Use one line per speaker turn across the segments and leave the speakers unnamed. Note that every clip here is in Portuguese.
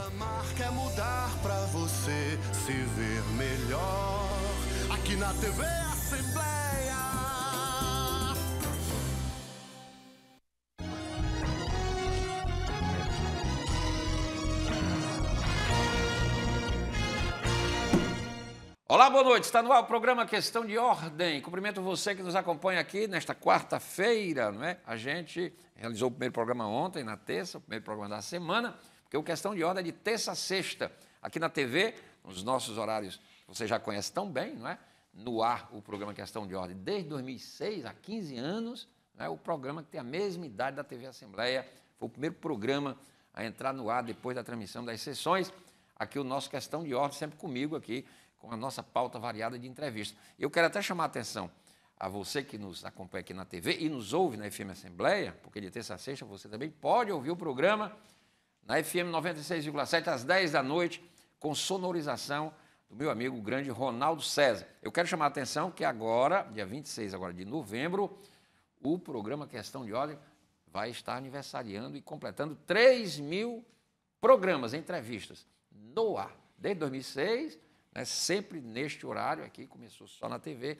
Nossa marca é mudar pra você se ver melhor. Aqui na TV Assembleia.
Olá, boa noite. Está no ar o programa Questão de Ordem. Cumprimento você que nos acompanha aqui nesta quarta-feira, não é? A gente realizou o primeiro programa ontem, na terça, o primeiro programa da semana. Porque o Questão de Ordem é de terça a sexta, aqui na TV, nos nossos horários você já conhece tão bem, não é? No ar, o programa Questão de Ordem, desde 2006, há 15 anos, é? o programa que tem a mesma idade da TV Assembleia, foi o primeiro programa a entrar no ar depois da transmissão das sessões. Aqui o nosso Questão de Ordem, sempre comigo aqui, com a nossa pauta variada de entrevista. Eu quero até chamar a atenção a você que nos acompanha aqui na TV e nos ouve na FM Assembleia, porque de terça a sexta você também pode ouvir o programa na FM 96,7 às 10 da noite, com sonorização do meu amigo o grande Ronaldo César. Eu quero chamar a atenção que agora, dia 26 agora de novembro, o programa Questão de Ordem vai estar aniversariando e completando 3 mil programas, entrevistas, no ar. Desde 2006, né, sempre neste horário aqui, começou só na TV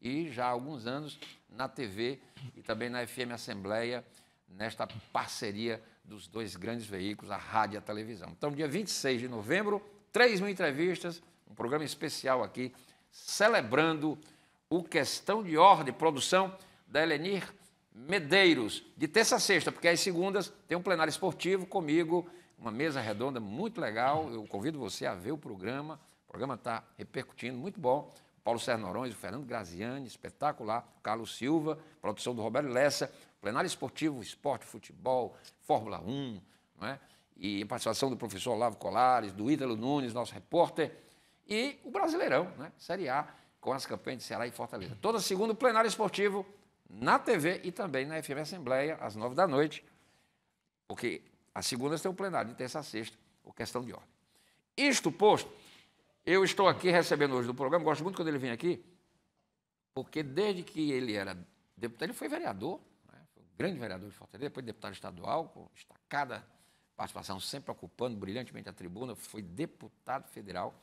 e já há alguns anos na TV e também na FM Assembleia, nesta parceria dos dois grandes veículos, a rádio e a televisão. Então, dia 26 de novembro, 3 mil entrevistas, um programa especial aqui, celebrando o Questão de Ordem, produção da Elenir Medeiros, de terça a sexta, porque às segundas tem um plenário esportivo comigo, uma mesa redonda muito legal. Eu convido você a ver o programa. O programa está repercutindo, muito bom. Paulo Sérgio o Fernando Graziani, espetacular. Carlos Silva, produção do Roberto Lessa, plenário esportivo, esporte, futebol, Fórmula 1, não é? e a participação do professor Olavo Colares, do Ítalo Nunes, nosso repórter, e o Brasileirão, né? Série A, com as campanhas de Ceará e Fortaleza. Toda segunda, plenário esportivo na TV e também na FM Assembleia, às nove da noite, porque as segundas tem o plenário, de terça a sexta, o questão de ordem. Isto posto, eu estou aqui recebendo hoje do programa, gosto muito quando ele vem aqui, porque desde que ele era deputado, ele foi vereador, grande vereador de Fortaleza, depois deputado estadual, com destacada participação, sempre ocupando brilhantemente a tribuna, foi deputado federal.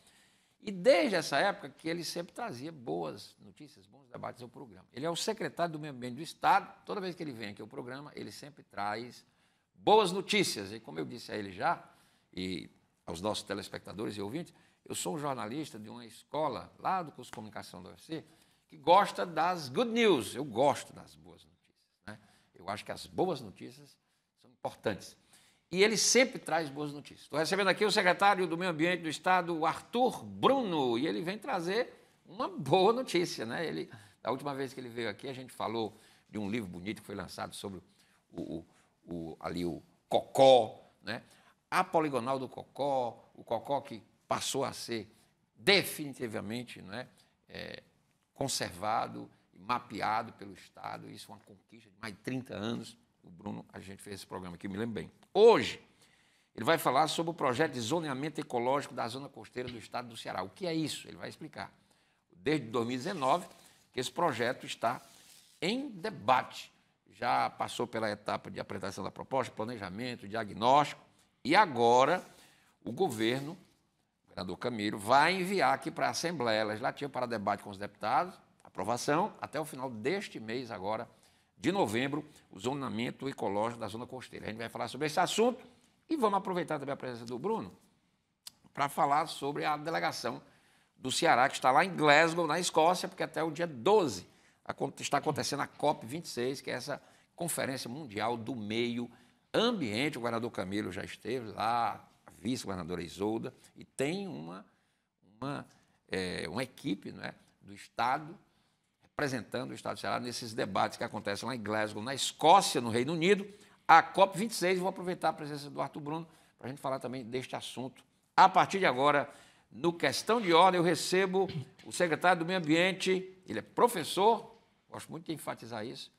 E desde essa época que ele sempre trazia boas notícias, bons debates ao programa. Ele é o secretário do Meio Ambiente do Estado, toda vez que ele vem aqui ao programa, ele sempre traz boas notícias. E como eu disse a ele já, e aos nossos telespectadores e ouvintes, eu sou um jornalista de uma escola lá do curso de comunicação da UFC que gosta das good news, eu gosto das boas notícias. Eu acho que as boas notícias são importantes. E ele sempre traz boas notícias. Estou recebendo aqui o secretário do Meio Ambiente do Estado, Arthur Bruno, e ele vem trazer uma boa notícia. Né? Ele, da última vez que ele veio aqui, a gente falou de um livro bonito que foi lançado sobre o, o, o ali o Cocó, né? a poligonal do Cocó, o Cocó que passou a ser definitivamente né, é, conservado mapeado pelo Estado, isso é uma conquista de mais de 30 anos. O Bruno, a gente fez esse programa aqui, me lembro bem. Hoje, ele vai falar sobre o projeto de zoneamento ecológico da zona costeira do estado do Ceará. O que é isso? Ele vai explicar. Desde 2019, que esse projeto está em debate. Já passou pela etapa de apresentação da proposta, planejamento, diagnóstico, e agora o governo, o governador Camilo, vai enviar aqui para a Assembleia Legislativa para debate com os deputados Aprovação até o final deste mês agora, de novembro, o zonamento ecológico da zona costeira. A gente vai falar sobre esse assunto e vamos aproveitar também a presença do Bruno para falar sobre a delegação do Ceará, que está lá em Glasgow, na Escócia, porque até o dia 12 está acontecendo a COP26, que é essa Conferência Mundial do Meio Ambiente. O governador Camilo já esteve lá, a vice-governadora Isolda, e tem uma, uma, é, uma equipe é do Estado representando o Estado do Ceará nesses debates que acontecem lá em Glasgow, na Escócia, no Reino Unido, a COP26. Vou aproveitar a presença do Arthur Bruno para a gente falar também deste assunto. A partir de agora, no Questão de Ordem, eu recebo o secretário do Meio Ambiente, ele é professor, gosto muito de enfatizar isso,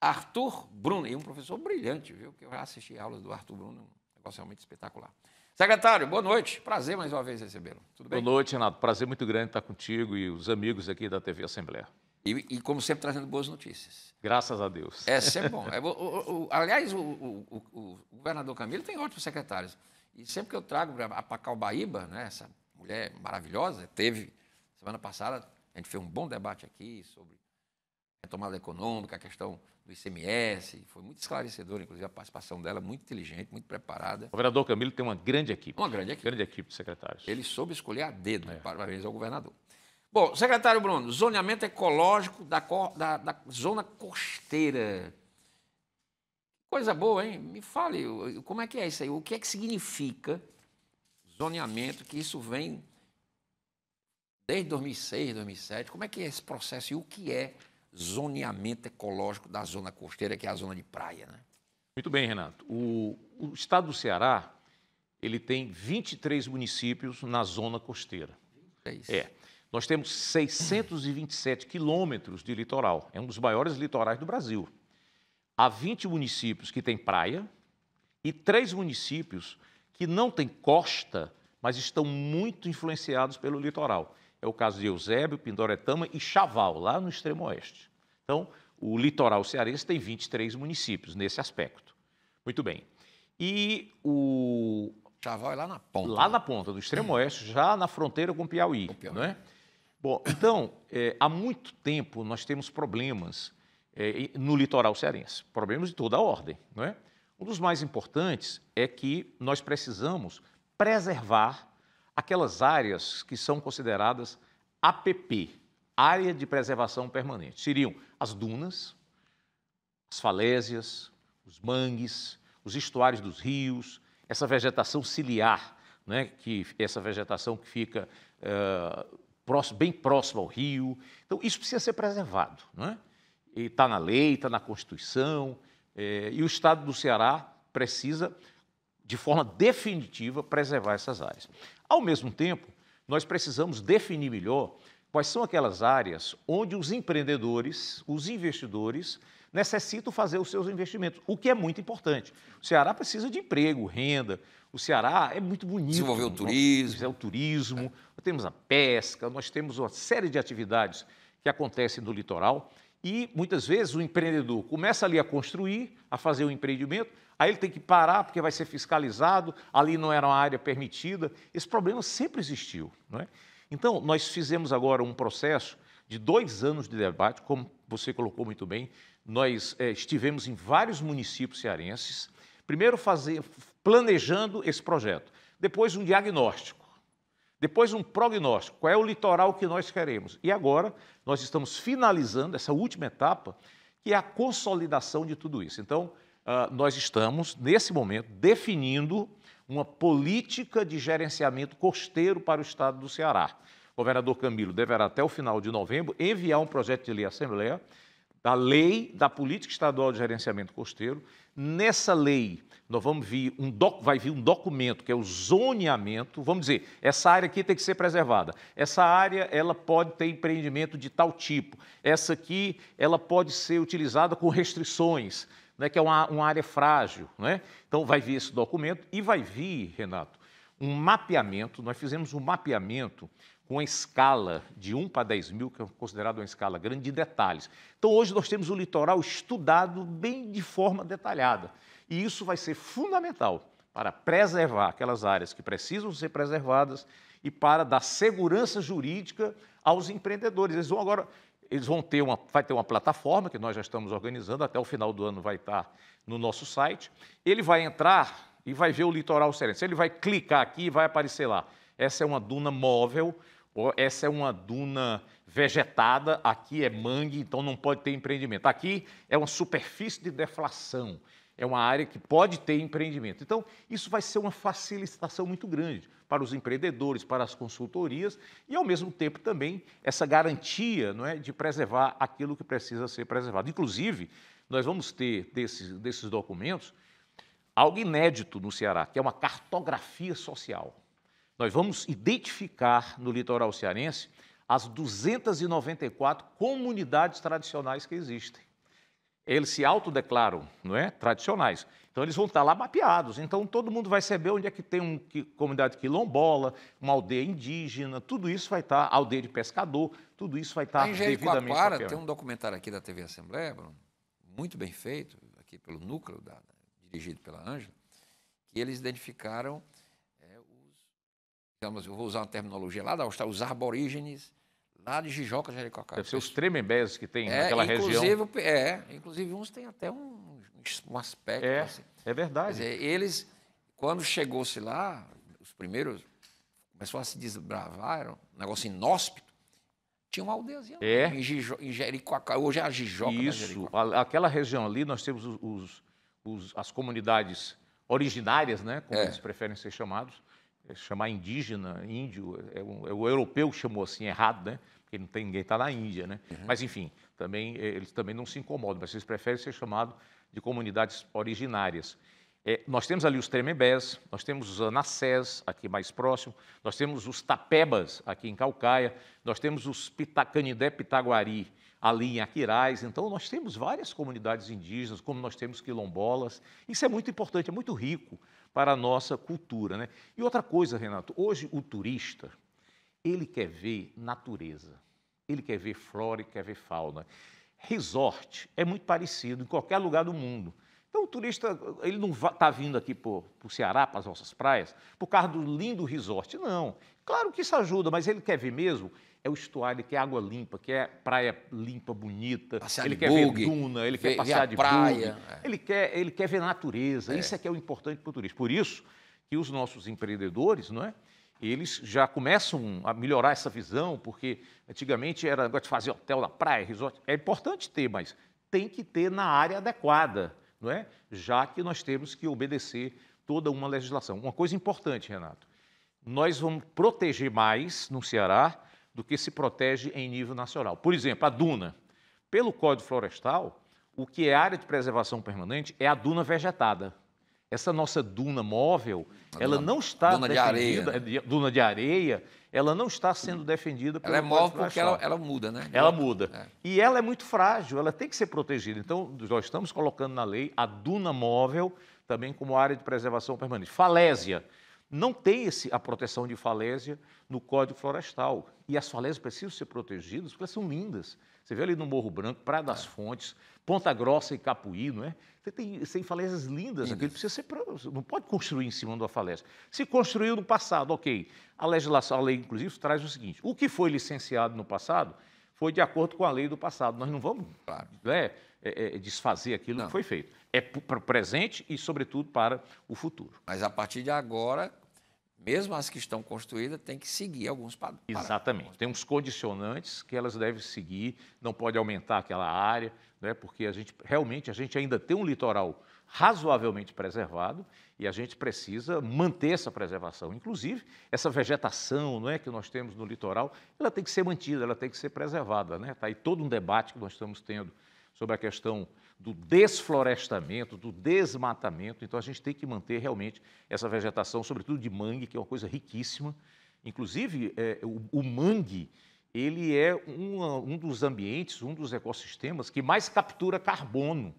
Arthur Bruno, e um professor brilhante, viu? Que eu já assisti aulas do Arthur Bruno, um negócio realmente espetacular. Secretário, boa noite. Prazer mais uma vez recebê-lo. Tudo bem? Boa
noite, Renato. Prazer muito grande estar contigo e os amigos aqui da TV Assembleia. E, e, como sempre, trazendo boas notícias. Graças a Deus. É sempre é bom. É,
o, o, o, aliás, o, governador Camilo tem ótimos secretários. E sempre que eu trago a Pacal Baíba, né, essa mulher maravilhosa, teve, semana passada, a gente fez um bom debate aqui sobre retomada econômica, a questão do ICMS. Foi muito esclarecedor, inclusive, a participação dela, muito inteligente, muito preparada. O governador Camilo tem uma grande equipe. Uma grande equipe. Grande equipe de secretários. Ele soube escolher a dedo, é. parabéns ao governador. Bom, secretário Bruno, zoneamento ecológico da, da, da zona costeira. Coisa boa, hein? Me fale, como é que é isso aí? O que é que significa zoneamento, que isso vem desde 2006, 2007? Como é que é esse processo e o que é zoneamento ecológico da zona costeira, que é a zona de praia, né?
Muito bem, Renato. O, o estado do Ceará, ele tem 23 municípios na zona costeira. É, é. Nós temos 627 quilômetros de litoral. É um dos maiores litorais do Brasil. Há 20 municípios que têm praia e três municípios que não têm costa, mas estão muito influenciados pelo litoral. É o caso de Eusébio, Pindoretama e Chaval, lá no extremo oeste. Então, o litoral cearense tem 23 municípios nesse aspecto. Muito bem. E o. Chaval é lá na ponta. Lá né? na ponta, do extremo oeste, já na fronteira com Piauí. Com Piauí. Não é? Bom, então, é, há muito tempo nós temos problemas é, no litoral cearense, problemas de toda a ordem, não é? Um dos mais importantes é que nós precisamos preservar aquelas áreas que são consideradas APP, Área de Preservação Permanente. Seriam as dunas, as falésias, os mangues, os estuários dos rios, essa vegetação ciliar, né, que essa vegetação que fica uh, próximo, bem próximo ao rio. Então, isso precisa ser preservado. Não é? E está na lei, está na Constituição. É, e o Estado do Ceará precisa, de forma definitiva, preservar essas áreas. Ao mesmo tempo, nós precisamos definir melhor quais são aquelas áreas onde os empreendedores, os investidores, necessitam fazer os seus investimentos, o que é muito importante. O Ceará precisa de emprego, renda. O Ceará é muito bonito. Desenvolver o turismo. É o turismo. Nós temos a pesca, nós temos uma série de atividades que acontecem no litoral. E muitas vezes o empreendedor começa ali a construir, a fazer o um empreendimento, aí ele tem que parar porque vai ser fiscalizado, ali não era uma área permitida. Esse problema sempre existiu. Não é? Então, nós fizemos agora um processo de dois anos de debate, como você colocou muito bem, nós é, estivemos em vários municípios cearenses, primeiro fazer, planejando esse projeto, depois um diagnóstico, depois um prognóstico, qual é o litoral que nós queremos. E agora nós estamos finalizando essa última etapa, que é a consolidação de tudo isso. Então, uh, nós estamos, nesse momento, definindo uma política de gerenciamento costeiro para o estado do Ceará. O governador Camilo deverá, até o final de novembro, enviar um projeto de lei à Assembleia da lei da política estadual de gerenciamento costeiro. Nessa lei, nós vamos vir um doc, vai vir um documento que é o zoneamento. Vamos dizer, essa área aqui tem que ser preservada. Essa área ela pode ter empreendimento de tal tipo. Essa aqui ela pode ser utilizada com restrições, né, que é uma, uma área frágil. Né? Então vai vir esse documento e vai vir, Renato, um mapeamento. Nós fizemos um mapeamento com a escala de 1 para 10 mil, que é considerada uma escala grande, de detalhes. Então, hoje nós temos o litoral estudado bem de forma detalhada. E isso vai ser fundamental para preservar aquelas áreas que precisam ser preservadas e para dar segurança jurídica aos empreendedores. Eles vão agora, eles vão ter uma, vai ter uma plataforma que nós já estamos organizando, até o final do ano vai estar no nosso site. Ele vai entrar e vai ver o litoral serense. Ele vai clicar aqui e vai aparecer lá. Essa é uma duna móvel essa é uma duna vegetada, aqui é mangue, então não pode ter empreendimento. Aqui é uma superfície de deflação, é uma área que pode ter empreendimento. Então, isso vai ser uma facilitação muito grande para os empreendedores, para as consultorias e, ao mesmo tempo, também essa garantia não é, de preservar aquilo que precisa ser preservado. Inclusive, nós vamos ter desses, desses documentos algo inédito no Ceará, que é uma cartografia social. Nós vamos identificar no litoral cearense as 294 comunidades tradicionais que existem. Eles se autodeclaram, não é? Tradicionais. Então eles vão estar lá mapeados. Então todo mundo vai saber onde é que tem uma comunidade quilombola, uma aldeia indígena, tudo isso vai estar, aldeia de pescador, tudo isso vai estar tá devidamente Aquara, mapeado. Tem um
documentário aqui da TV Assembleia, Bruno, muito bem feito, aqui pelo núcleo da, dirigido pela Ângela, que eles identificaram digamos, eu vou usar uma terminologia lá da Austrália, os aborígenes lá de Jijoca, Jericoacoara. Deve ser os tremembés que tem é, naquela região. É, inclusive uns têm até um, um aspecto é, assim. É verdade. Dizer, eles, quando chegou-se lá, os primeiros começou a se desbravar, era um negócio inóspito, tinha uma aldeiazinha é. em, Gijo, em Jericoacoara, hoje é a Jijoca. Isso, aquela região ali,
nós temos os, os, os, as comunidades originárias, né, como é. eles preferem ser chamados, chamar indígena, índio, é, um, é o europeu chamou assim errado, né? Porque não tem ninguém está na Índia, né? Uhum. Mas enfim, também eh, eles também não se incomodam, mas eles preferem ser chamados de comunidades originárias. É, nós temos ali os Tremembés, nós temos os Anassés, aqui mais próximo, nós temos os Tapebas, aqui em Calcaia, nós temos os Pitacanidé Pitaguari, ali em Aquirais. Então, nós temos várias comunidades indígenas, como nós temos quilombolas. Isso é muito importante, é muito rico para a nossa cultura. Né? E outra coisa, Renato, hoje o turista, ele quer ver natureza, ele quer ver flora e quer ver fauna. Resort é muito parecido em qualquer lugar do mundo. Então, o turista, ele não está vindo aqui para o Ceará, para as nossas praias, por causa do lindo resort. Não. Claro que isso ajuda, mas ele quer ver mesmo é o estuário, ele quer água limpa, quer praia limpa, bonita, passear ele quer bug, ver duna, ele quer passear de praia. Bug, é. ele, quer, ele quer ver natureza, é. isso é que é o importante para o turismo. Por isso que os nossos empreendedores, não é? eles já começam a melhorar essa visão, porque antigamente era negócio de fazer hotel na praia, resort. É importante ter, mas tem que ter na área adequada, não é? Já que nós temos que obedecer toda uma legislação. Uma coisa importante, Renato, nós vamos proteger mais no Ceará do que se protege em nível nacional. Por exemplo, a duna. Pelo Código Florestal, o que é área de preservação permanente é a duna vegetada. Essa nossa duna móvel, a ela duna, não está duna defendida, é de areia, duna de areia, ela não está sendo defendida pelo Ela é móvel porque ela, ela, muda, né? Ela muda. É. E ela é muito frágil, ela tem que ser protegida. Então, nós estamos colocando na lei a duna móvel também como área de preservação permanente. Falésia. É não tem esse, a proteção de falésia no Código Florestal. E as falésias precisam ser protegidas porque elas são lindas. Você vê ali no Morro Branco, Praia das é. Fontes, Ponta Grossa e Capuí, não é? Você tem, tem falésias lindas, Aqui precisa ser. Não pode construir em cima de uma falésia. Se construiu no passado, ok. A legislação, a lei, inclusive, traz o seguinte: o que foi licenciado no passado foi de acordo com a lei do passado. Nós não vamos claro. né, é, é, desfazer aquilo não. que foi feito é para o presente e, sobretudo, para o futuro. Mas a partir de agora, mesmo as que estão construídas, têm que seguir alguns padrões. Exatamente. Tem uns condicionantes que elas devem seguir, não pode aumentar aquela área, né? porque a gente realmente a gente ainda tem um litoral razoavelmente preservado e a gente precisa manter essa preservação. Inclusive, essa vegetação não é, que nós temos no litoral, ela tem que ser mantida, ela tem que ser preservada. Está né? Tá aí todo um debate que nós estamos tendo sobre a questão do desflorestamento, do desmatamento. Então, a gente tem que manter realmente essa vegetação, sobretudo de mangue, que é uma coisa riquíssima. Inclusive, é, o, o, mangue ele é um, um dos ambientes, um dos ecossistemas que mais captura carbono.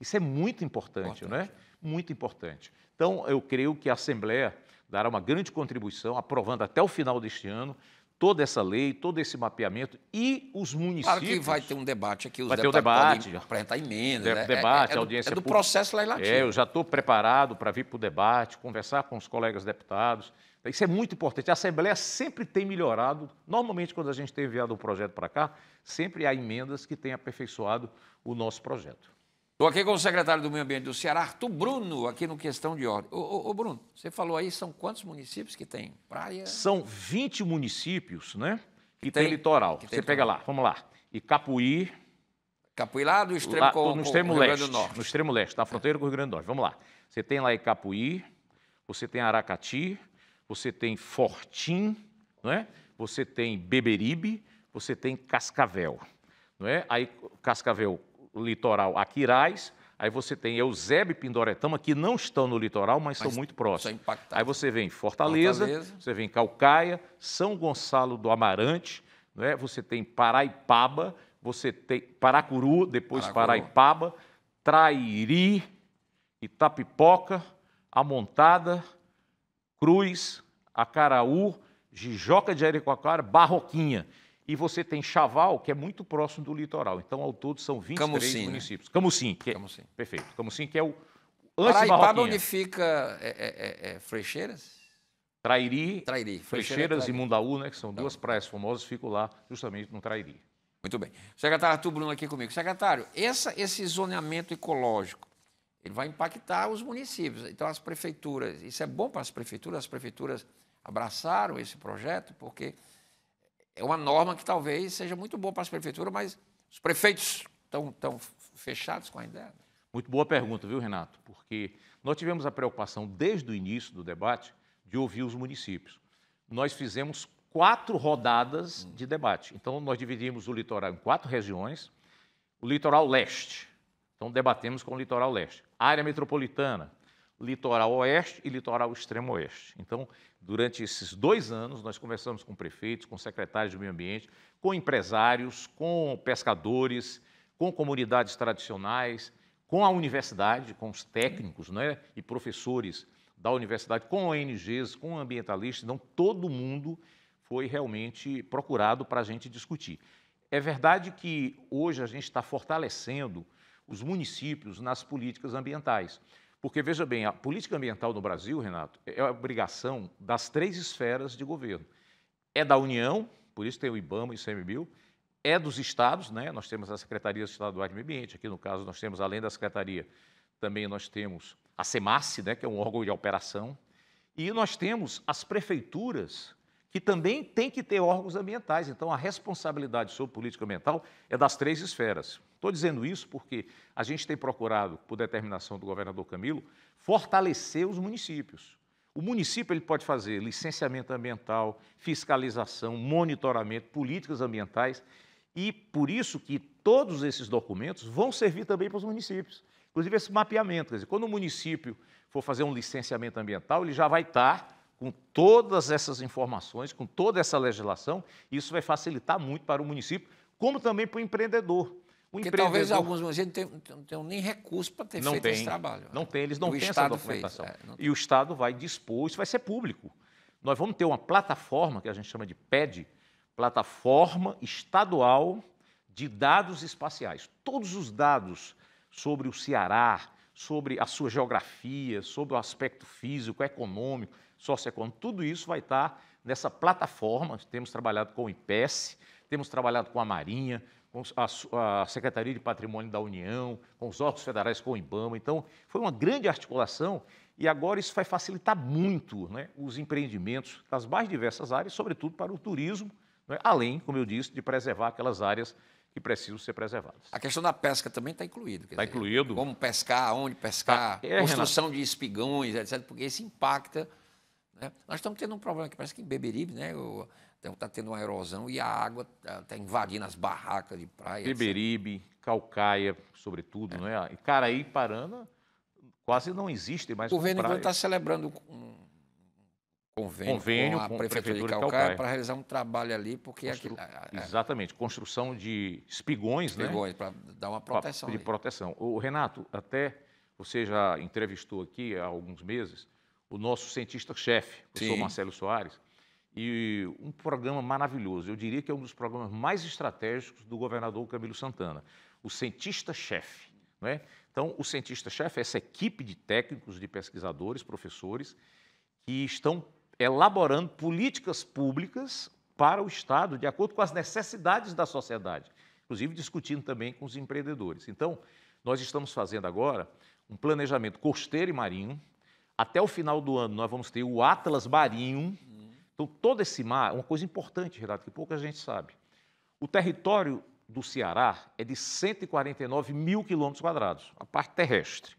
Isso é muito importante, é? importante. é? Muito importante. Então, eu creio que a Assembleia dará uma grande contribuição, aprovando até o final deste ano toda essa lei, todo esse mapeamento
e os municípios. Claro que vai ter um debate aqui, os vai ter um debate, apresentar emendas. De, né? Debate, é, é, é audiência do, é do processo legislativo. É, eu já
estou preparado para vir para o debate, conversar com os colegas deputados. Isso é muito importante. A Assembleia sempre tem melhorado. Normalmente, quando a gente tem enviado o um projeto
para cá, sempre há emendas que têm aperfeiçoado o nosso projeto. Estou aqui com o secretário do Meio Ambiente do Ceará, Arthur Bruno, aqui no Questão de Ordem. Ô, ô, ô, Bruno, você falou aí, são quantos municípios que tem praia? São 20 municípios, né? Que tem, tem litoral. Que tem você litoral. pega
lá, vamos lá. Icapuí. Capuí lá do extremo, lá, com, no extremo com, leste, No extremo leste, da tá? fronteira com o Rio Grande do Norte. Vamos lá. Você tem lá Icapuí, você tem Aracati, você tem Fortim, não é? você tem Beberibe, você tem Cascavel. Não é? Aí Cascavel litoral Aquiraz, Aí você tem Eusébio e Pindoretama, que não estão no litoral, mas, mas são muito próximos. Aí você vem Fortaleza, Fortaleza, você vem Calcaia, São Gonçalo do Amarante, é? você tem Paraipaba, você tem Paracuru, depois Paracuru. Paraipaba, Trairi, Itapipoca, Amontada, Cruz, Acaraú, Jijoca de Aricoacoara, Barroquinha e você tem Chaval, que é muito próximo do litoral. Então, ao todo, são 23 Camusim, né? municípios. Né? Camusim, que é, Camusim. Perfeito. Camusim, que é o... Antes Paraipaba, onde
fica é, é, é,
é Trairi, Trairi. Frecheiras é e Mundaú, né, que são tá duas praias famosas, fico lá justamente no
Trairi. Muito bem. O secretário Arthur Bruno aqui comigo. Secretário, essa, esse zoneamento ecológico, ele vai impactar os municípios. Então, as prefeituras, isso é bom para as prefeituras, as prefeituras abraçaram esse projeto, porque é uma norma que talvez seja muito boa para as prefeituras, mas os prefeitos estão, estão fechados com a ideia.
Muito boa pergunta, viu, Renato? Porque nós tivemos a preocupação desde o início do debate de ouvir os municípios. Nós fizemos quatro rodadas hum. de debate. Então, nós dividimos o litoral em quatro regiões. O litoral leste, então debatemos com o litoral leste. área metropolitana, litoral oeste e litoral extremo oeste. Então, durante esses dois anos, nós conversamos com prefeitos, com secretários de meio ambiente, com empresários, com pescadores, com comunidades tradicionais, com a universidade, com os técnicos né, e professores da universidade, com ONGs, com ambientalistas. Então, todo mundo foi realmente procurado para a gente discutir. É verdade que hoje a gente está fortalecendo os municípios nas políticas ambientais. Porque, veja bem, a política ambiental no Brasil, Renato, é a obrigação das três esferas de governo. É da União, por isso tem o IBAMA e o ICMBio, é dos estados, né? nós temos a Secretaria Estadual de Meio Ambiente, aqui no caso nós temos, além da Secretaria, também nós temos a SEMAS, né? que é um órgão de operação, e nós temos as prefeituras, que também tem que ter órgãos ambientais. Então, a responsabilidade sobre política ambiental é das três esferas. Estou dizendo isso porque a gente tem procurado, por determinação do governador Camilo, fortalecer os municípios. O município ele pode fazer licenciamento ambiental, fiscalização, monitoramento, políticas ambientais e por isso que todos esses documentos vão servir também para os municípios. Inclusive esse mapeamento, quer dizer, quando o município for fazer um licenciamento ambiental, ele já vai estar com todas essas informações, com toda essa legislação, e isso vai facilitar muito para o município, como também para o empreendedor. O empreendedor... talvez alguns
municípios não tenham, não tenham nem
recurso para ter não feito tem, esse trabalho. Né? Não tem, eles não o têm Estado essa documentação. Fez, é, e o Estado vai dispor, isso vai ser público. Nós vamos ter uma plataforma, que a gente chama de PED, Plataforma Estadual de Dados Espaciais. Todos os dados sobre o Ceará, sobre a sua geografia, sobre o aspecto físico, econômico, socioeconômico, tudo isso vai estar nessa plataforma. Temos trabalhado com o IPES, temos trabalhado com a Marinha, com a, Secretaria de Patrimônio da União, com os órgãos federais, com o IBAMA. Então, foi uma grande articulação e agora isso vai facilitar muito né, os empreendimentos das mais diversas áreas, sobretudo para o turismo, né, além, como eu disse, de preservar
aquelas áreas que precisam ser preservadas. A questão da pesca também está incluída. Está incluído. Como pescar, onde pescar, tá. é, construção Renato. de espigões, etc., porque isso impacta. Né? Nós estamos tendo um problema que parece que em Beberibe, né? Então está tendo uma erosão e a água está tá invadindo as barracas de praia.
Beberibe, Calcaia, sobretudo, é. não é? E Caraí, Parana, quase não existe mais. O governo está
celebrando um
convênio, convênio com a, com Prefeitura, Prefeitura, de Calcaia, para
realizar um trabalho ali, porque... Constru... é...
Exatamente, construção de espigões, espigões né? Espigões, para dar uma proteção. De proteção. O Renato, até você já entrevistou aqui há alguns meses o nosso cientista-chefe, o professor Marcelo Soares, e um programa maravilhoso. Eu diria que é um dos programas mais estratégicos do governador Camilo Santana, o cientista-chefe. Né? Então, o cientista-chefe é essa equipe de técnicos, de pesquisadores, professores, que estão elaborando políticas públicas para o Estado, de acordo com as necessidades da sociedade, inclusive discutindo também com os empreendedores. Então, nós estamos fazendo agora um planejamento costeiro e marinho. Até o final do ano, nós vamos ter o Atlas Marinho, então, todo esse mar, é uma coisa importante, Renato, que pouca gente sabe. O território do Ceará é de 149 mil quilômetros quadrados, a parte terrestre.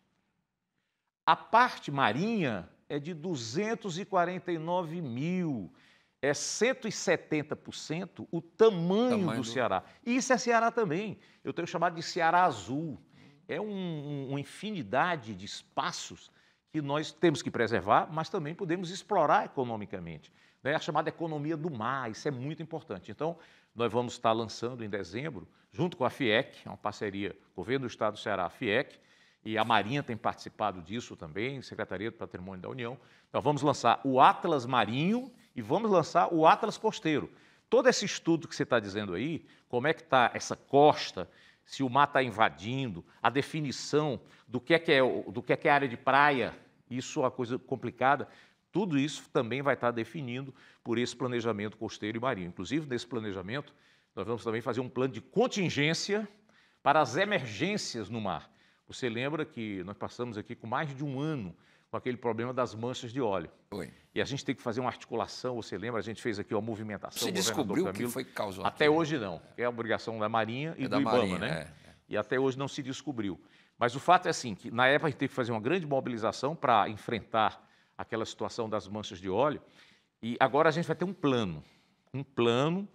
A parte marinha é de 249 mil. É 170% o tamanho, tamanho do, Ceará. E isso é Ceará também. Eu tenho chamado de Ceará Azul. É um, um, uma infinidade de espaços que nós temos que preservar, mas também podemos explorar economicamente né, a chamada economia do mar, isso é muito importante. Então, nós vamos estar lançando em dezembro, junto com a FIEC, é uma parceria Governo do Estado do Ceará, FIEC, e a Marinha tem participado disso também, Secretaria do Patrimônio da União. Nós vamos lançar o Atlas Marinho e vamos lançar o Atlas Costeiro. Todo esse estudo que você está dizendo aí, como é que está essa costa, se o mar está invadindo, a definição do que é, que é, do que é, que é área de praia, isso é uma coisa complicada, tudo isso também vai estar definindo por esse planejamento costeiro e marinho. Inclusive, nesse planejamento, nós vamos também fazer um plano de contingência para as emergências no mar. Você lembra que nós passamos aqui com mais de um ano com aquele problema das manchas de óleo. Oi. E a gente tem que fazer uma articulação, você lembra, a gente fez aqui uma movimentação. Você descobriu o que foi causado. Até hoje não, é a obrigação da Marinha e é do Ibama, Marinha, né? É, é. E até hoje não se descobriu. Mas o fato é assim, que na época a gente teve que fazer uma grande mobilização para enfrentar aquela situação das manchas de óleo. E agora a gente vai ter um plano, um plano,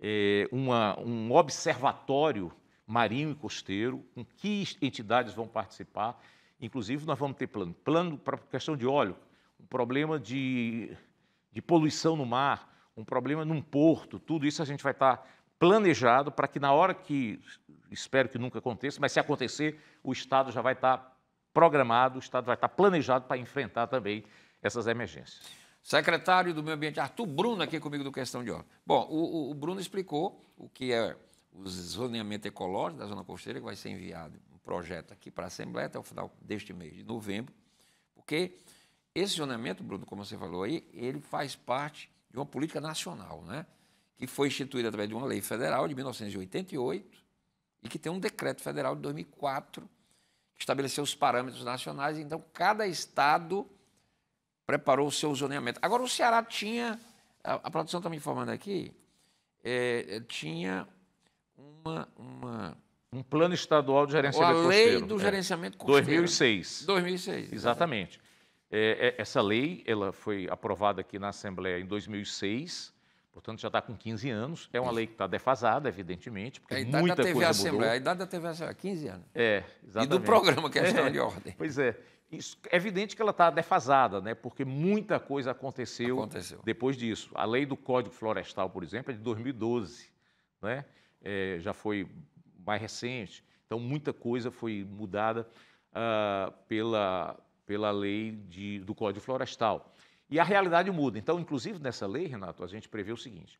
é, uma, um observatório marinho e costeiro, com que entidades vão participar. Inclusive, nós vamos ter plano. Plano para questão de óleo, um problema de, de poluição no mar, um problema num porto, tudo isso a gente vai estar planejado para que na hora que, espero que nunca aconteça, mas se acontecer, o Estado já vai estar programado, o Estado vai estar planejado para enfrentar também essas emergências. Secretário
do Meio Ambiente, Arthur Bruno, aqui comigo do Questão de Ordem. Bom, o, o Bruno explicou o que é o zoneamento ecológico da zona costeira, que vai ser enviado um projeto aqui para a Assembleia até o final deste mês de novembro, porque esse zoneamento, Bruno, como você falou aí, ele faz parte de uma política nacional, né? que foi instituída através de uma lei federal de 1988 e que tem um decreto federal de 2004 que estabeleceu os parâmetros nacionais. Então, cada estado preparou o seu zoneamento. Agora, o Ceará tinha, a, a produção está me informando aqui, é, é, tinha uma, uma, Um plano estadual de gerenciamento a costeiro. A lei do é. gerenciamento é, costeiro. 2006. 2006.
Exatamente. É, essa lei ela foi aprovada aqui na Assembleia em 2006, portanto já está com 15 anos. É uma lei que está defasada, evidentemente, porque é muita coisa mudou. A idade da TV Assembleia, a
idade da TV Assembleia, 15 anos. É, exatamente. E do programa Questão é, de Ordem.
Pois é é evidente que ela está defasada, né? porque muita coisa aconteceu, aconteceu, depois disso. A lei do Código Florestal, por exemplo, é de 2012, né? É, já foi mais recente. Então, muita coisa foi mudada uh, pela, pela lei de, do Código Florestal. E a realidade muda. Então, inclusive nessa lei, Renato, a gente prevê o seguinte: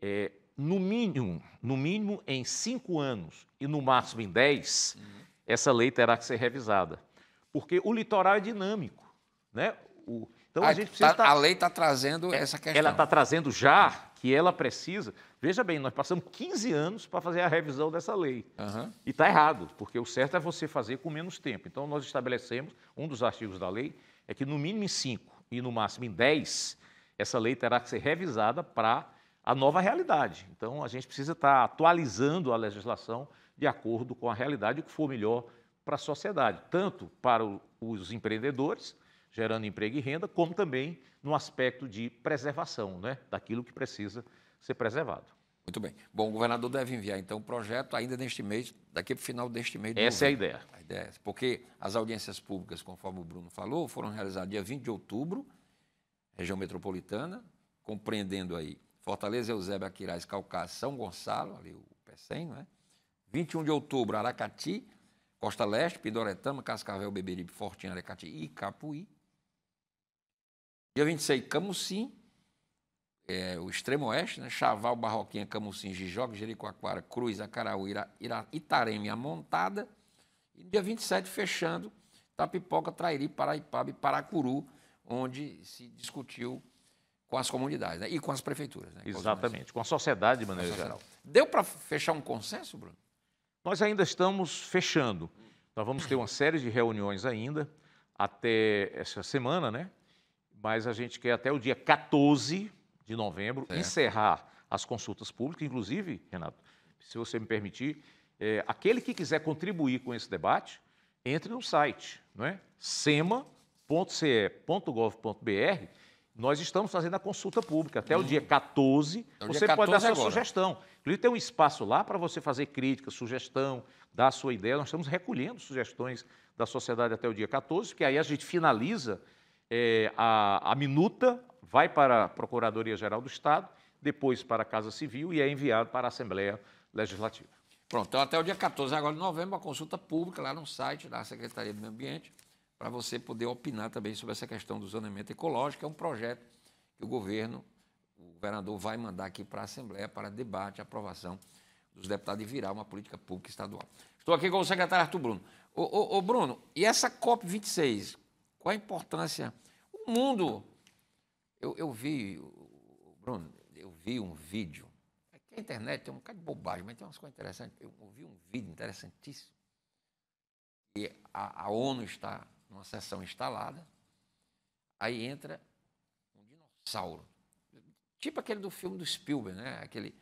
é, no mínimo, no mínimo em cinco anos e no máximo em dez, uhum. essa lei terá que ser revisada porque o litoral é dinâmico. Né? O, então a, a gente precisa. Tá, a lei está trazendo é, essa questão. Ela está trazendo já que ela precisa. Veja bem, nós passamos 15 anos para fazer a revisão dessa lei. Uhum. E está errado, porque o certo é você fazer com menos tempo. Então, nós estabelecemos, um dos artigos da lei é que no mínimo em 5 e no máximo em 10, essa lei terá que ser revisada para a nova realidade. Então, a gente precisa estar tá atualizando a legislação de acordo com a realidade, o que for melhor para a sociedade, tanto para os empreendedores, gerando emprego e renda, como também no aspecto
de preservação né, daquilo que precisa ser preservado. Muito bem. Bom, o governador deve enviar então o projeto ainda neste mês, daqui para o final deste mês. Essa é a ideia. A ideia é porque as audiências públicas, conforme o Bruno falou, foram realizadas dia 20 de outubro, região metropolitana, compreendendo aí Fortaleza, Eusébio, Aquiraz, Calcá, São Gonçalo, ali o PECEM, né? 21 de outubro, Aracati, Costa Leste, Pidoretama, Cascavel, Beberibe, Fortin, Arecati e Capuí. Dia 26, Camucim, é, o extremo oeste, né? Chaval, Barroquinha, Camucim, Jijoca, Jericoacoara, Cruz, Acaraú, Ira, Ira, Amontada. E dia 27, fechando, Tapipoca, Trairi, Paraipaba e Paracuru, onde se discutiu com as comunidades né? e com as prefeituras. Né?
Exatamente, com a sociedade de maneira sociedade. geral.
Deu para fechar um consenso, Bruno? Nós ainda estamos
fechando. Nós vamos ter uma série de reuniões ainda até essa semana, né? Mas a gente quer até o dia 14 de novembro é. encerrar as consultas públicas, inclusive, Renato, se você me permitir, é, aquele que quiser contribuir com esse debate, entre no site, não é? sema.ce.gov.br nós estamos fazendo a consulta pública. Até o dia 14, então, é você dia 14 pode dar sua agora. sugestão. Inclusive, tem um espaço lá para você fazer crítica, sugestão, dar a sua ideia. Nós estamos recolhendo sugestões da sociedade até o dia 14, que aí a gente finaliza é, a, a minuta, vai para a Procuradoria-Geral do Estado, depois para a Casa Civil e é enviado para a Assembleia
Legislativa. Pronto, então até o dia 14 agora de novembro, a consulta pública lá no site da Secretaria do Meio Ambiente para você poder opinar também sobre essa questão do zoneamento ecológico. É um projeto que o governo, o governador, vai mandar aqui para a Assembleia para debate, aprovação dos deputados e virar uma política pública estadual. Estou aqui com o secretário Arthur Bruno. Ô, ô, ô Bruno, e essa COP26? Qual a importância? O mundo. Eu, eu vi, Bruno, eu vi um vídeo. Aqui é a internet tem um bocado de bobagem, mas tem umas coisas interessantes. Eu vi um vídeo interessantíssimo. E a, a ONU está numa sessão instalada, aí entra um dinossauro. Tipo aquele do filme do Spielberg, né? Aquele,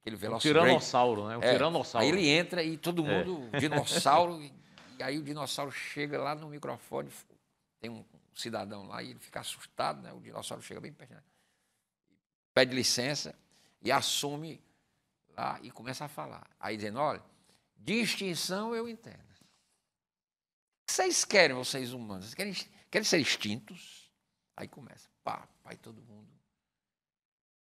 aquele é velociraptor. Um tiranossauro, né? É um é, tiranossauro. Aí ele entra e todo é. mundo, é. dinossauro, e, e aí o dinossauro chega lá no microfone, tem um cidadão lá e ele fica assustado, né? O dinossauro chega bem perto, né? pede licença e assume lá e começa a falar. Aí dizendo, olha, distinção eu entendo que vocês querem, vocês humanos? Vocês querem, querem ser extintos? Aí começa, pá, vai todo mundo.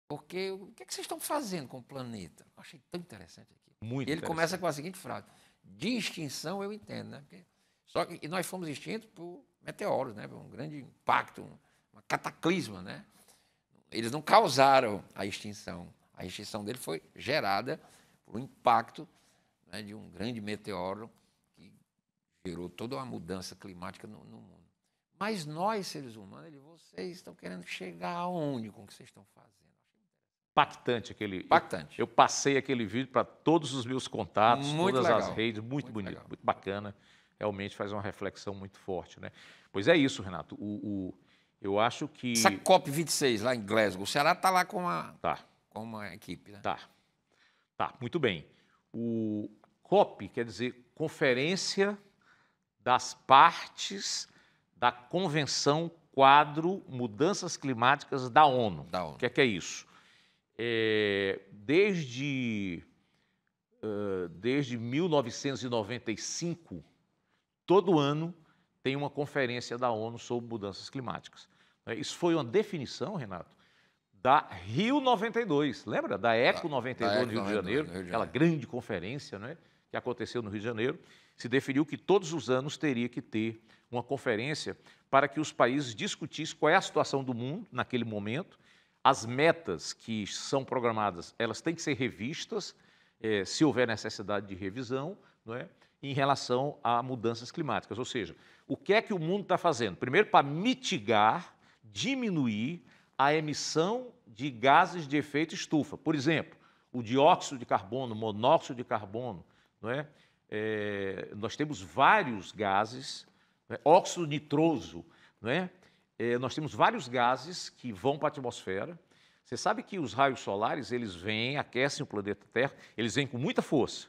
Porque o que, é que vocês estão fazendo com o planeta? Eu achei tão interessante aqui. Muito e ele começa com a seguinte frase: de extinção eu entendo, né? Porque, só que nós fomos extintos por meteoros, né? Por um grande impacto, um, um cataclisma, né? Eles não causaram a extinção. A extinção dele foi gerada por um impacto né, de um grande meteoro gerou toda uma mudança climática no, no mundo. Mas nós, seres humanos, vocês estão querendo chegar aonde com o que vocês estão fazendo?
Impactante aquele. Impactante. Eu, eu, passei aquele vídeo para todos os meus contatos, muito todas legal. as redes, muito, muito bonito, legal. muito bacana. Realmente faz uma reflexão muito forte, né? Pois é isso, Renato. O, o eu acho que. Essa COP26 lá em Glasgow, o Ceará está lá com uma, tá. com uma equipe, né? Tá. Tá, muito bem. O COP quer dizer Conferência das partes da Convenção Quadro Mudanças Climáticas da ONU. Da ONU. O que é, que é isso? É, desde, uh, desde 1995, todo ano tem uma conferência da ONU sobre mudanças climáticas. Né, isso foi uma definição, Renato, da Rio 92. Lembra da Eco 92 da, da Eco no Rio de Janeiro? Rio de Janeiro. Aquela grande conferência né, que aconteceu no Rio de Janeiro se definiu que todos os anos teria que ter uma conferência para que os países discutissem qual é a situação do mundo naquele momento, as metas que são programadas, elas têm que ser revistas, eh, se houver necessidade de revisão, não é? em relação a mudanças climáticas. Ou seja, o que é que o mundo está fazendo? Primeiro, para mitigar, diminuir a emissão de gases de efeito estufa. Por exemplo, o dióxido de carbono, monóxido de carbono, não é? é, nós temos vários gases, né? óxido nitroso, né? É, nós temos vários gases que vão para a atmosfera. Você sabe que os raios solares, eles vêm, aquecem o planeta Terra, eles vêm com muita força.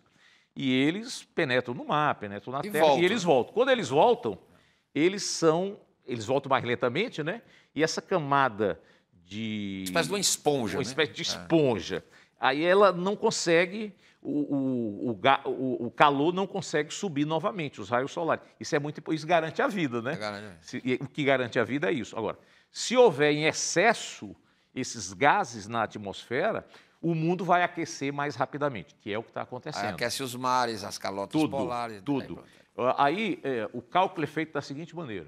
E eles penetram no mar, penetram na e Terra voltam. e eles voltam. Quando eles voltam, eles são, eles voltam mais lentamente, né? E essa camada de... Uma espécie de uma esponja, Uma né? espécie de é. esponja. É. Aí ela não consegue o, o, o, o, calor não consegue subir novamente, os raios solares. Isso é muito isso garante a vida, né? É se, o que garante a vida é isso. Agora, se houver em excesso esses gases na atmosfera, o mundo vai aquecer mais rapidamente, que é o que está acontecendo. Aí aquece os mares, as calotas tudo, polares. Né? Tudo. Ah, aí, é, o cálculo é feito da seguinte maneira.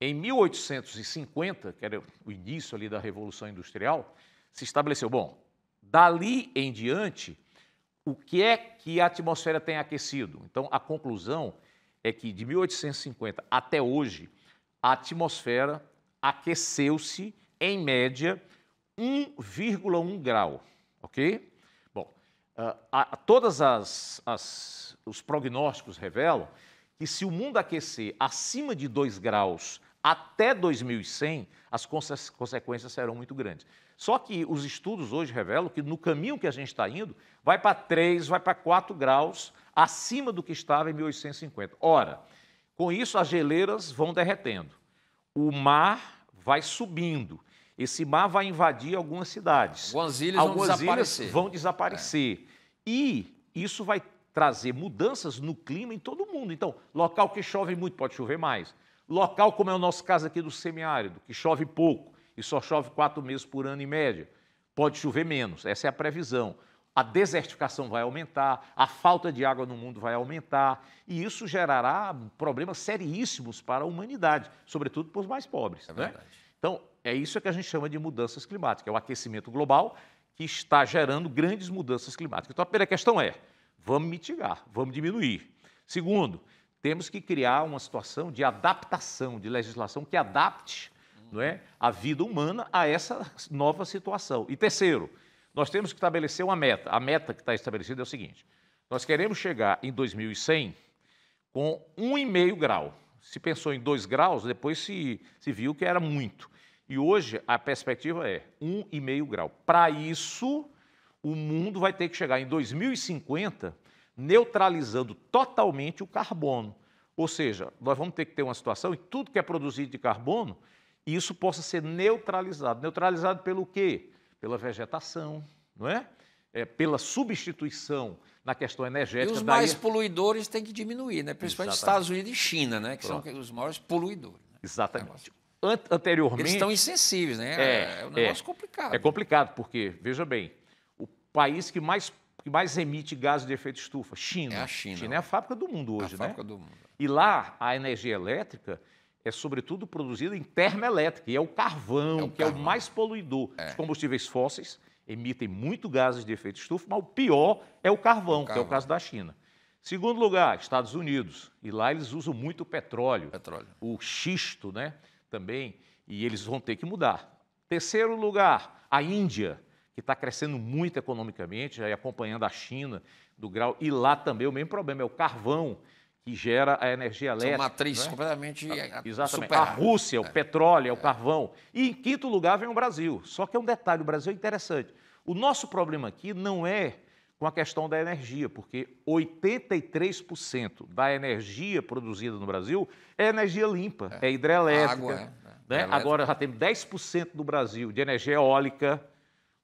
Em 1850, que era o início ali da Revolução Industrial, se estabeleceu, bom, dali em diante o que é que a atmosfera tem aquecido? Então, a conclusão é que de 1850 até hoje, a atmosfera aqueceu-se, em média, 1,1 grau, ok? Bom, uh, as, as, os prognósticos revelam que se o mundo aquecer acima de 2 graus até 2100, as conse consequências serão muito grandes. Só que os estudos hoje revelam que no caminho que a gente está indo, vai para 3, vai para 4 graus acima do que estava em 1850. Ora, com isso as geleiras vão derretendo, o mar vai subindo. Esse mar vai invadir algumas cidades. Algumas ilhas algumas vão desaparecer. vão desaparecer. É. E isso vai trazer mudanças no clima em todo o mundo. Então, local que chove muito pode chover mais. Local como é o nosso caso aqui do semiárido, que chove pouco e só chove quatro meses por ano em média. Pode chover menos, essa é a previsão. A desertificação vai aumentar, a falta de água no mundo vai aumentar, e isso gerará problemas seríssimos para a humanidade, sobretudo para os mais pobres. É né? Então, é isso que a gente chama de mudanças climáticas, é o aquecimento global que está gerando grandes mudanças climáticas. Então, a primeira questão é: vamos mitigar, vamos diminuir. Segundo, temos que criar uma situação de adaptação, de legislação que adapte não é, a vida humana a essa nova situação. E terceiro, nós temos que estabelecer uma meta. A meta que está estabelecida é o seguinte: nós queremos chegar em 2100 com 1,5 grau. Se pensou em 2 graus, depois se, se viu que era muito. E hoje a perspectiva é 1,5 grau. Para isso, o mundo vai ter que chegar em 2050 neutralizando totalmente o carbono. Ou seja, nós vamos ter que ter uma situação em que tudo que é produzido de carbono, isso possa ser neutralizado. Neutralizado pelo quê? Pela vegetação, não é? é pela substituição na questão energética. E os mais daí...
poluidores têm que diminuir, né? principalmente Exatamente. Estados
Unidos e China, né? que Pronto. são
os maiores poluidores.
Né? Exatamente. Anteriormente. Eles estão insensíveis, né? É, é um negócio é, complicado. É complicado, porque, veja bem, o país que mais que mais emite gases de efeito estufa? China. É a China. China né? é a fábrica do mundo hoje, é a né? Fábrica do mundo. E lá a energia elétrica é sobretudo produzida em termoelétrica, e é o carvão, é o que carvão. é o mais poluidor. É. Os combustíveis fósseis emitem muito gases de efeito estufa, mas o pior é o carvão, o carvão. que é o caso da China. Segundo lugar, Estados Unidos. E lá eles usam muito petróleo. Petróleo. O xisto, né? Também. E eles vão ter que mudar. Terceiro lugar, a Índia que está crescendo muito economicamente, aí acompanhando a China do grau. E lá também o mesmo problema é o carvão que gera a energia é elétrica. São matriz né?
completamente é, Exatamente. Superar. A Rússia,
é. o petróleo, é. o é. carvão. E em quinto lugar vem o Brasil. Só que é um detalhe, o Brasil é interessante. O nosso problema aqui não é com a questão da energia, porque 83% da energia produzida no Brasil é energia limpa, é, é hidrelétrica. Água, né? Né? Agora já temos 10% do Brasil de energia eólica,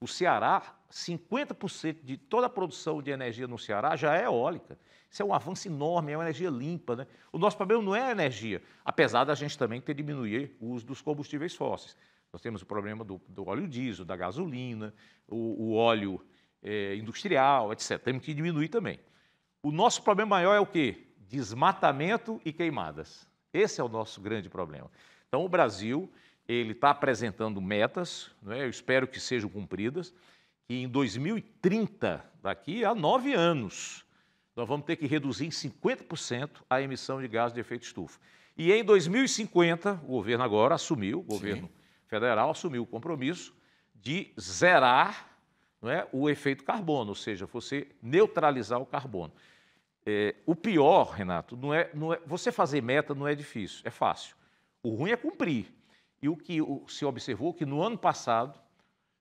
o Ceará, 50% de toda a produção de energia no Ceará já é eólica. Isso é um avanço enorme, é uma energia limpa. Né? O nosso problema não é a energia, apesar da gente também ter diminuir o uso dos combustíveis fósseis. Nós temos o problema do, do óleo diesel, da gasolina, o, o óleo é, industrial, etc. Temos que diminuir também. O nosso problema maior é o quê? Desmatamento e queimadas. Esse é o nosso grande problema. Então, o Brasil ele está apresentando metas, né, eu espero que sejam cumpridas, e em 2030, daqui a nove anos, nós vamos ter que reduzir em 50% a emissão de gases de efeito estufa. E em 2050, o governo agora assumiu, o governo Sim. federal assumiu o compromisso de zerar é, o efeito carbono, ou seja, você neutralizar o carbono. É, o pior, Renato, não é, não é, você fazer meta não é difícil, é fácil. O ruim é cumprir. E o que se observou que no ano passado,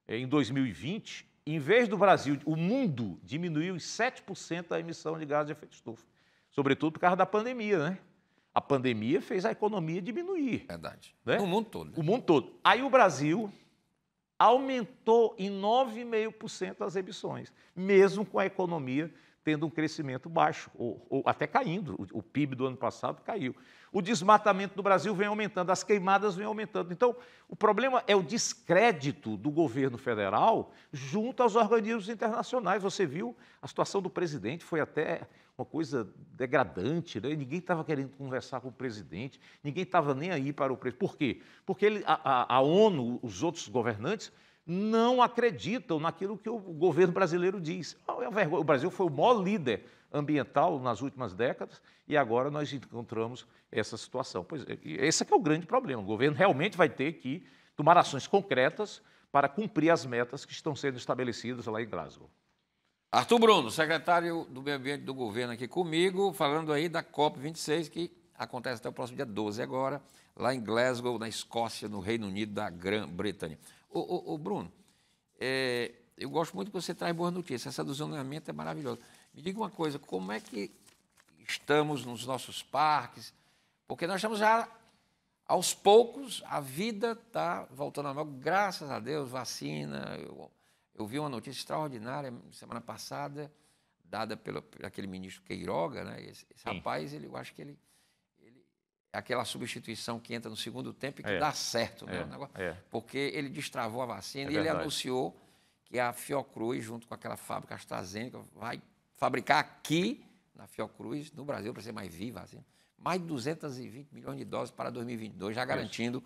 eh, em 2020, em vez do Brasil, o mundo diminuiu em 7% a emissão de gases de efeito estufa, sobretudo por causa da pandemia, né? A pandemia fez a economia diminuir. Verdade. Né? O mundo todo. Né? O mundo todo. Aí o Brasil aumentou em 9,5% as emissões, mesmo com a economia diminuindo tendo um crescimento baixo, ou, ou até caindo. O, o, PIB do ano passado caiu. O desmatamento do Brasil vem aumentando, as queimadas vêm aumentando. Então, o problema é o descrédito do governo federal junto aos organismos internacionais. Você viu, a situação do presidente foi até uma coisa degradante, né? ninguém estava querendo conversar com o presidente, ninguém estava nem aí para o presidente. Por quê? Porque ele, a, a, a ONU, os outros governantes, não acreditam naquilo que o governo brasileiro diz. É o Brasil foi o maior líder ambiental nas últimas décadas e agora nós encontramos essa situação. Pois é, esse é que é o grande problema. O governo realmente vai ter que tomar ações concretas para
cumprir as metas que estão sendo estabelecidas lá em Glasgow. Arthur Bruno, secretário do Meio Ambiente do governo aqui comigo, falando aí da COP26 que acontece até o próximo dia 12 agora, lá em Glasgow, na Escócia, no Reino Unido da Grã-Bretanha. Ô, ô, ô Bruno, é, eu gosto muito que você traz boas notícias. Essa do zoneamento é maravilhosa. Me diga uma coisa, como é que estamos nos nossos parques? Porque nós estamos já, aos poucos, a vida está voltando ao normal. Graças a Deus, vacina. Eu, eu vi uma notícia extraordinária semana passada, dada pelo aquele ministro Queiroga, né? Esse, esse rapaz, ele, eu acho que ele aquela substituição que entra no segundo tempo e que é. dá certo, né? É. É. Porque ele destravou a vacina é e ele anunciou que a Fiocruz, junto com aquela fábrica AstraZeneca, vai fabricar aqui na Fiocruz, no Brasil, para ser mais viva, assim, mais de 220 milhões de doses para 2022, já garantindo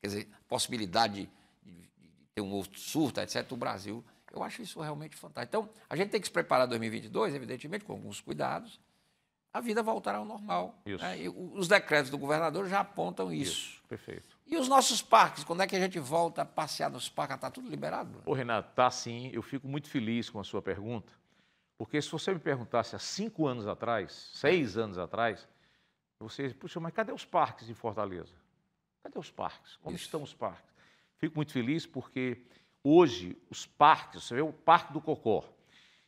quer dizer, possibilidade de, de, ter um outro surto, etc., o Brasil. Eu acho isso realmente fantástico. Então, a gente tem que se preparar 2022, evidentemente, com alguns cuidados, a vida voltará ao normal. Né? os decretos do governador já apontam isso. isso. Perfeito. E os nossos parques, quando é que a gente volta a passear nos parques? Está tudo liberado?
Ô, Renato, tá sim. Eu fico muito feliz com a sua pergunta, porque se você me perguntasse há cinco anos atrás, seis anos atrás, você puxa, mas cadê os parques em Fortaleza? Cadê os parques? Como Isso. estão os parques? Fico muito feliz porque hoje os parques, você vê o Parque do Cocó,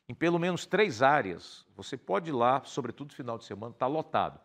em pelo menos três áreas. Você pode ir lá, sobretudo no final de semana, está lotado.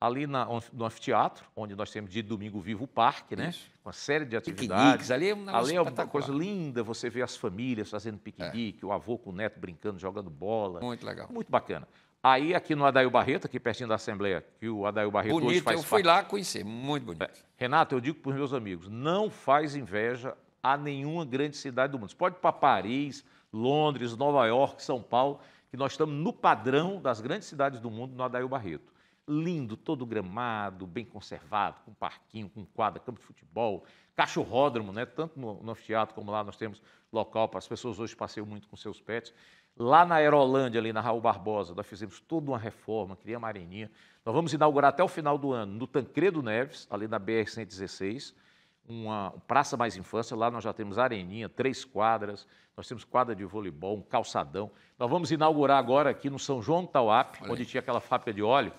Ali na, no anfiteatro, onde nós temos de domingo vivo o parque, né? Isso. Uma série de atividades. Ali é, um ali é uma coisa linda, você vê as famílias fazendo piquenique, é. o avô com o neto brincando, jogando bola. Muito legal. Muito bacana. Aí aqui no Adail Barreto, aqui pertinho da Assembleia, que o Adail Barreto bonito, hoje faz Bonito, eu fui
parte. lá conhecer,
muito bonito. É. Renato, eu digo para os meus amigos, não faz inveja a nenhuma grande cidade do mundo. Você pode ir para Paris, Londres, Nova York, São Paulo, que nós estamos no padrão das grandes cidades do mundo no Adail Barreto. Lindo, todo gramado, bem conservado, com parquinho, com quadra, campo de futebol, cachorródromo, né? tanto no, no teatro como lá nós temos local para as pessoas hoje passeiam muito com seus pets. Lá na Aerolândia, ali na Raul Barbosa, nós fizemos toda uma reforma, criamos a areninha. Nós vamos inaugurar até o final do ano no Tancredo Neves, ali na BR-116, uma praça mais infância, lá nós já temos areninha, três quadras, nós temos quadra de voleibol, um calçadão. Nós vamos inaugurar agora aqui no São João do Tauap, onde tinha aquela fábrica de óleo.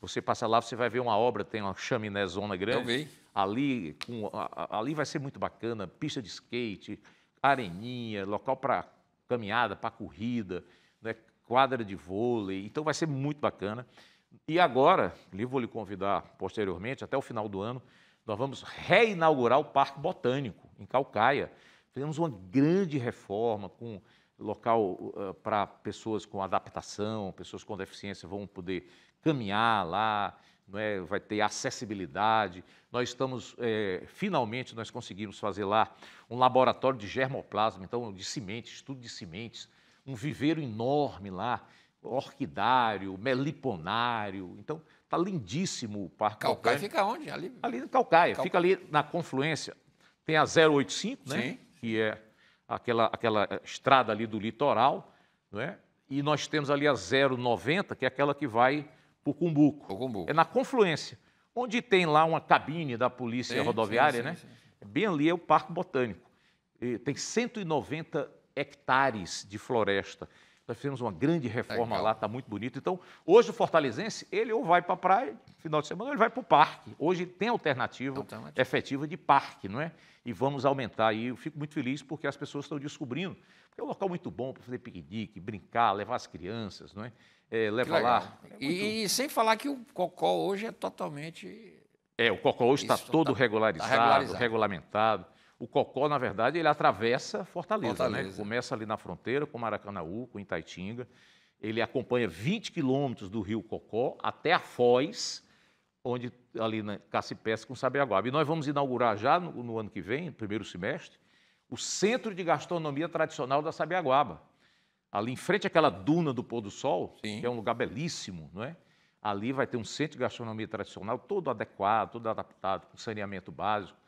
Você passa lá, você vai ver uma obra, tem uma chaminé zona grande. Eu vi. Ali, com, ali vai ser muito bacana, pista de skate, areninha, local para caminhada, para corrida, né? quadra de vôlei. Então vai ser muito bacana. E agora, eu vou lhe convidar posteriormente, até o final do ano, nós vamos reinaugurar o Parque Botânico, em Calcaia. Fizemos uma grande reforma com local uh, para pessoas com adaptação, pessoas com deficiência vão poder caminhar lá, é? vai ter acessibilidade. Nós estamos, é, finalmente, nós conseguimos fazer lá um laboratório de germoplasma, então, de sementes, estudo de sementes, um viveiro enorme lá, orquidário, meliponário. Então, Está lindíssimo o Parque Calcaia. Calcaia fica onde? Ali, ali no Calcaia. Calcaia. Fica ali na confluência. Tem a 085, né? Que é aquela, aquela eh, estrada ali do litoral, né E nós temos ali a 090, que é aquela que vai para o Cumbuco. Cumbuco. É na confluência, onde tem lá uma cabine da polícia sim, rodoviária, sim, né? Sim, Bem ali é o Parque Botânico. E tem 190 hectares de floresta. Nós fizemos uma grande reforma Legal. lá, está muito bonito. Então, hoje o Fortalezense, ele ou vai para a praia, final de semana, ou ele vai para o parque. Hoje tem alternativa, alternativa efetiva de parque, não é? E vamos aumentar. E eu fico muito feliz porque as pessoas estão descobrindo. é um local muito bom para fazer piquenique, brincar, levar as crianças, não é? é levar lá. É muito... E
sem falar que o Cocó hoje é totalmente.
É, o Cocó hoje está todo tá, regularizado, tá regularizado, regulamentado. O Cocó, na verdade, ele atravessa Fortaleza, né? Fortaleza. Né? Começa ali na fronteira com Maracanãú, com Itaitinga. Ele acompanha 20 quilômetros do rio Cocó até a Foz, onde ali na Cacipesca com Sabiaguaba. E nós vamos inaugurar já no, no ano que vem, no primeiro semestre, o Centro de Gastronomia Tradicional da Sabiaguaba. Ali em frente àquela duna do pôr do sol, Sim. que é um lugar belíssimo, não é? Ali vai ter um centro de gastronomia tradicional todo adequado, todo adaptado, com saneamento básico,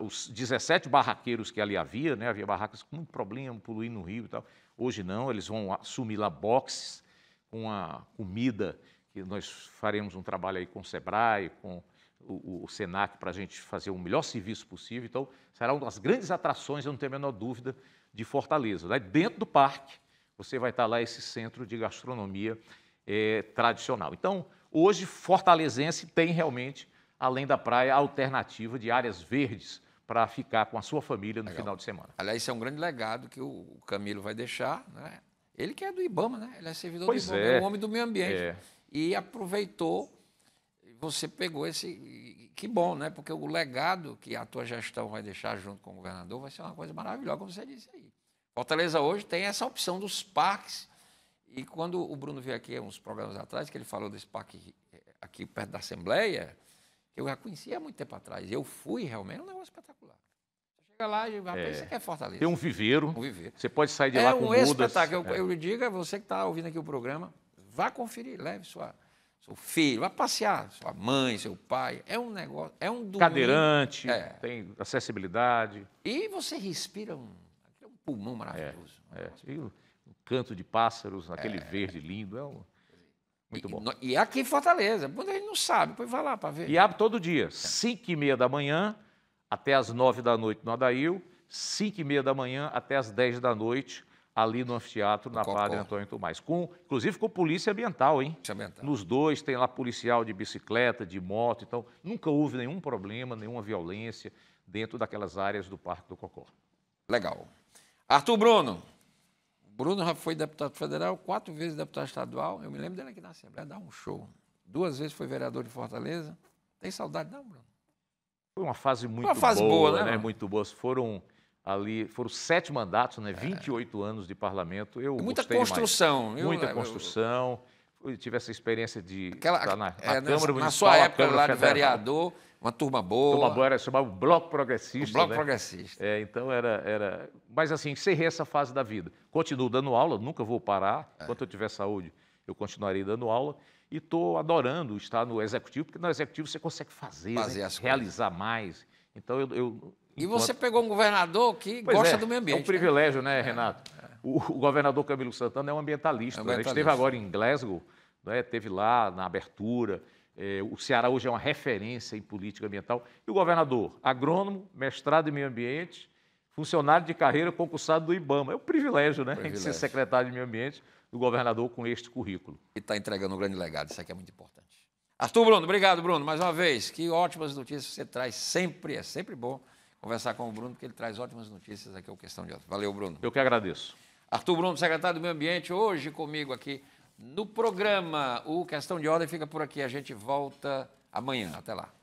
os 17 barraqueiros que ali havia, né, havia barracas com muito problema, poluindo no rio e tal. Hoje não, eles vão assumir lá boxes com a comida, que nós faremos um trabalho aí com o Sebrae, com o, o Senac, para a gente fazer o melhor serviço possível. Então, será uma das grandes atrações, eu não tenho a menor dúvida, de Fortaleza. Né? Dentro do parque, você vai estar lá esse centro de gastronomia é, tradicional. Então, hoje, fortalezense tem realmente além da praia alternativa de áreas verdes para ficar com a sua família no Legal. final de semana. Aliás, isso é um
grande legado que o Camilo vai deixar, né? Ele que é do IBAMA, né? Ele é servidor pois do IBAMA, é. é homem do meio ambiente. É. E aproveitou, você pegou esse. Que bom, né? Porque o legado que a tua gestão vai deixar junto com o governador vai ser uma coisa maravilhosa, como você disse aí. Fortaleza hoje tem essa opção dos parques. E quando o Bruno veio aqui uns programas atrás, que ele falou desse parque aqui perto da Assembleia, que eu já conhecia há muito tempo atrás. Eu fui realmente, é um negócio espetacular. Você chega lá e vai, é. isso aqui é Fortaleza. Tem um viveiro, um viveiro. Você pode sair de é lá com um mudas. é um Eu, eu lhe digo, é você que está ouvindo aqui o programa, vá conferir, leve sua seu filho, vá passear, sua mãe, seu pai. É um negócio, é um Cadeirante, é. tem acessibilidade. E você respira um,
é um pulmão maravilhoso. É, é. E o, um canto de pássaros, aquele verde lindo. É um, muito e, bom.
E, e é aqui em Fortaleza. Quando a gente não sabe, pois vai lá para ver. E
abre todo dia, 5 é. e meia da manhã até as 9 da noite no Adail, 5 e meia da manhã até as 10 da noite ali no anfiteatro, na Padre Antônio Tomás. Com, inclusive com polícia ambiental, hein? Polícia ambiental. Nos dois tem lá policial de bicicleta, de moto, então nunca houve nenhum problema, nenhuma violência dentro daquelas áreas do Parque do Cocó. Legal.
Arthur Bruno, Bruno já foi deputado federal, quatro vezes deputado estadual. Eu me lembro dele aqui na Assembleia dar um show. Duas vezes foi vereador de Fortaleza. Tem saudade não, Bruno?
Foi uma fase muito uma fase boa, boa né? né? Muito boa. Foram ali, foram sete mandatos, né? 28 é. anos de parlamento. Eu é muita construção. Eu, muita é, eu, construção. Eu, eu tive essa experiência de Aquela, estar na, é, né, Câmara na, Municipal. Na sua época lá de vereador, uma turma boa. Turma boa era chamava o Bloco Progressista. O Bloco né? Progressista. É, então era, era. Mas assim, encerrei essa fase da vida. Continuo dando aula, nunca vou parar. É. Enquanto eu tiver saúde, eu continuarei dando aula. E estou adorando estar no executivo, porque no executivo você consegue fazer, né? fazer né? realizar coisas. mais. Então eu. eu e você
pegou um governador que pois gosta é, do meio ambiente. É um né? privilégio, né, né
Renato? É. O, o, governador Camilo Santana é um ambientalista. É né? ambientalista. Né? Esteve agora em Glasgow, né? teve lá na abertura. É, o Ceará hoje é uma referência em política ambiental. E o governador, agrônomo, mestrado em meio ambiente, funcionário de carreira concursado do IBAMA. É um privilégio, né? Privilégio. Ser secretário de meio ambiente do governador com este currículo.
E está entregando um grande legado, isso aqui é muito importante. Arthur Bruno, obrigado, Bruno, mais uma vez. Que ótimas notícias você traz sempre, é sempre bom conversar com o Bruno, porque ele traz ótimas notícias aqui é ao Questão de outro. Valeu, Bruno. Eu que agradeço. Arthur Bruno, secretário do Meio Ambiente, hoje comigo aqui no programa. O Questão de Ordem fica por aqui. A gente volta amanhã. Até lá.